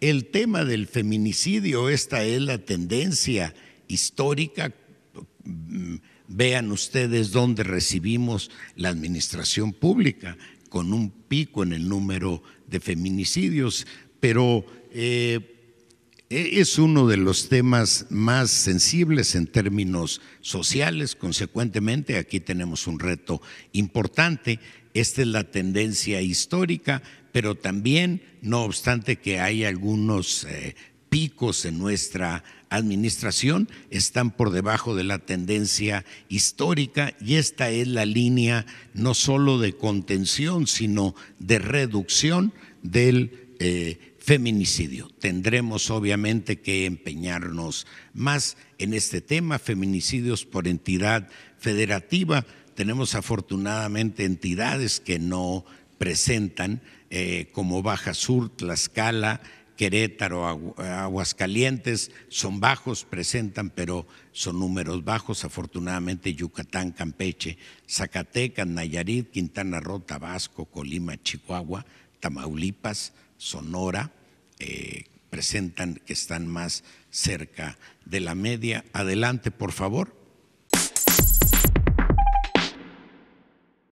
el tema del feminicidio, esta es la tendencia histórica. Mm, vean ustedes dónde recibimos la administración pública con un pico en el número de feminicidios, pero eh, e-, es uno de los temas más sensibles en términos sociales, consecuentemente aquí tenemos un reto importante. Esta es la tendencia histórica, pero también, no obstante que hay algunos eh, picos en nuestra administración, están por debajo de la tendencia histórica y esta es la línea no solo de contención, sino de reducción del... Eh, feminicidio. Tendremos obviamente que empeñarnos más en este tema, feminicidios por entidad federativa. Tenemos afortunadamente entidades que no presentan, eh, como Baja Sur, Tlaxcala, Querétaro, Aguascalientes, son bajos, presentan, pero son números bajos. Afortunadamente, Yucatán, Campeche, Zacatecas, Nayarit, Quintana Roo, Tabasco, Colima, Chihuahua, Tamaulipas, Sonora, eh, presentan que están más cerca de la media. Adelante, por favor.